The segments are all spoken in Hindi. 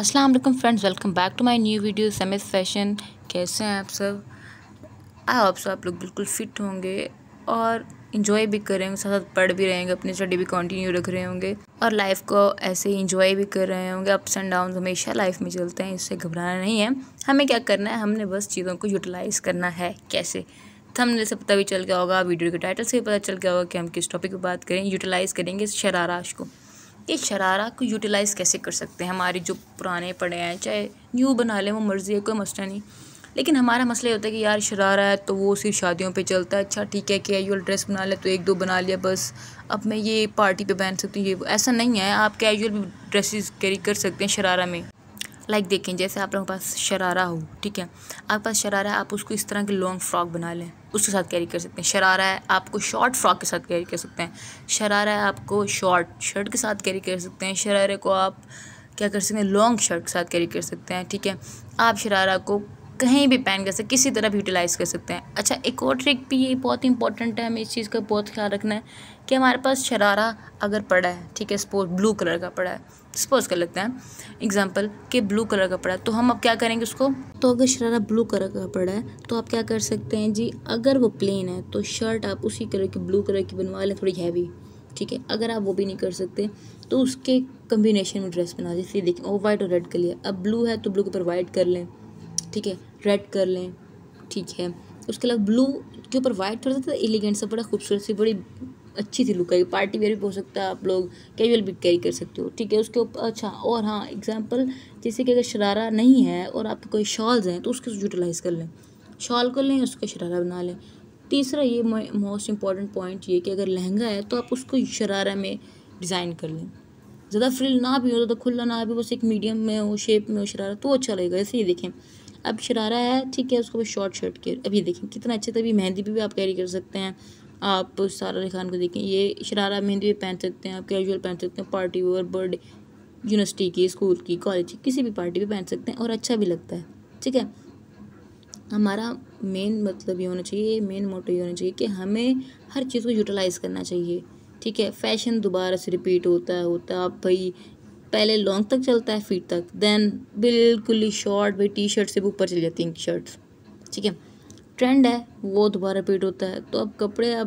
अस्सलाम वालेकुम friends welcome back to my new video समिस फैशन कैसे हैं आप सब आई होप सो आप लोग बिल्कुल फिट होंगे और इन्जॉय भी कर रहे होंगे साथ साथ पढ़ भी रहेंगे अपनी स्टडी भी कंटिन्यू रख रहे होंगे और लाइफ को ऐसे ही इंजॉय भी कर रहे होंगे अप्स एंड डाउन हमेशा लाइफ में चलते हैं इससे घबराना नहीं है हमें क्या करना है हमने बस चीज़ों को यूटिलाइज़ करना है कैसे थंबनेल से पता भी चल गया होगा वीडियो के टाइटल से भी पता चल गया होगा कि हम किस टॉपिक पर बात करें यूटिलाइज़ करेंगे इस शरारा को कि शरारा को यूटिलाइज़ कैसे कर सकते हैं हमारे जो पुराने पड़े हैं चाहे न्यू बना लें वो मर्ज़ी है कोई मसला नहीं लेकिन हमारा मसला ये होता है कि यार शरारा है तो वो सिर्फ शादियों पे चलता है अच्छा ठीक है कि कैजुअल ड्रेस बना ले तो एक दो बना लिया बस अब मैं ये पार्टी पे पहन सकती हूँ ये ऐसा नहीं है आप कैजुअल भी ड्रेसेस कैरी कर सकते हैं शरारा में लाइक देखें जैसे आप लोगों के पास शरारा हो ठीक है आपके पास शरारा है आप उसको इस तरह के लॉन्ग फ्रॉक बना लें उसके साथ कैरी कर सकते हैं शरारा है आपको शॉर्ट फ्रॉक के साथ कैरी कर सकते हैं शरारा है आपको शॉर्ट शर्ट के साथ कैरी कर सकते हैं शरारे को आप क्या कर सकते हैं लॉन्ग शर्ट के साथ कैरी कर सकते हैं ठीक है आप शरारा को कहीं भी पहन कर सकते किसी तरह भी यूटिलाइज़ कर सकते हैं अच्छा एक और ट्रिक भी ये बहुत इंपॉर्टेंट है हमें इस चीज़ का बहुत ख्याल रखना है कि हमारे पास शरारा अगर पड़ा है ठीक है सपोज ब्लू कलर का पड़ा है सपोज कर लेते हैं एग्जाम्पल कि ब्लू कलर का पड़ा है तो हम अब क्या करेंगे उसको तो अगर शरारा ब्लू कलर का पड़ा है तो आप क्या कर सकते हैं जी अगर वो प्लेन है तो शर्ट आप उसी कलर की ब्लू कलर की बनवा लें थोड़ी हैवी ठीक है अगर आप वो भी नहीं कर सकते तो उसके कम्बिनेशन में ड्रेस बना जैसे देखें ओ वाइट और रेड कर लिया अब ब्लू है तो ब्लू के ऊपर वाइट कर लें ठीक है रेड कर लें ठीक है उसके अलावा ब्लू के ऊपर वाइट थोड़ा सा एलिगेंट सा बड़ा खूबसूरत सी बड़ी अच्छी सी लुक आएगी पार्टी वेयर भी हो सकता है आप लोग कैजुअल भी कैरी कर सकते हो ठीक है उसके ऊपर अच्छा और हाँ एग्जाम्पल जैसे कि अगर शरारा नहीं है और आपके कोई शॉल्स हैं तो उसके यूटिलाइज़ कर लें शॉल को लें उसका शरारा बना लें तीसरा ये मोस्ट इंपॉर्टेंट पॉइंट ये कि अगर लहंगा है तो आप उसको शरारा में डिज़ाइन कर लें ज़्यादा फ्रिल ना भी हो ज़्यादा खुला ना भी बस एक मीडियम में हो शेप में हो शरारा तो अच्छा लगेगा ऐसे ही देखें अब शरारा है ठीक है उसको बस शॉर्ट शर्ट के अभी देखें कितना अच्छा था अभी मेहंदी भी, भी आप कैरी कर सकते हैं आप सारा खान को देखें ये शरारा मेहंदी भी पहन सकते हैं आप कैजुअल पहन सकते हैं पार्टी वेयर बर्थडे यूनिवर्सिटी की स्कूल की कॉलेज की किसी भी पार्टी भी पहन सकते हैं और अच्छा भी लगता है ठीक है हमारा मेन मतलब ये होना चाहिए मेन मोटो ये होना चाहिए कि हमें हर चीज़ को यूटिलाइज़ करना चाहिए ठीक है फैशन दोबारा से रिपीट होता है होता है आप भाई पहले लॉन्ग तक चलता है फीट तक देन बिल्कुल ही शॉर्ट भाई टी शर्ट से भी ऊपर चली जाती हैं शर्ट्स ठीक है ट्रेंड है वो दोबारा रिपीट होता है तो अब कपड़े आप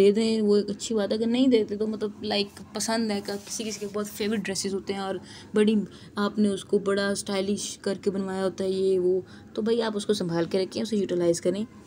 दे दें वो एक अच्छी बात है अगर नहीं देते तो मतलब लाइक पसंद है का किसी किसी के बहुत फेवरेट ड्रेसेस होते हैं और बड़ी आपने उसको बड़ा स्टाइलिश करके बनवाया होता है ये वो तो भाई आप उसको संभाल के रखें उसे यूटिलाइज़ करें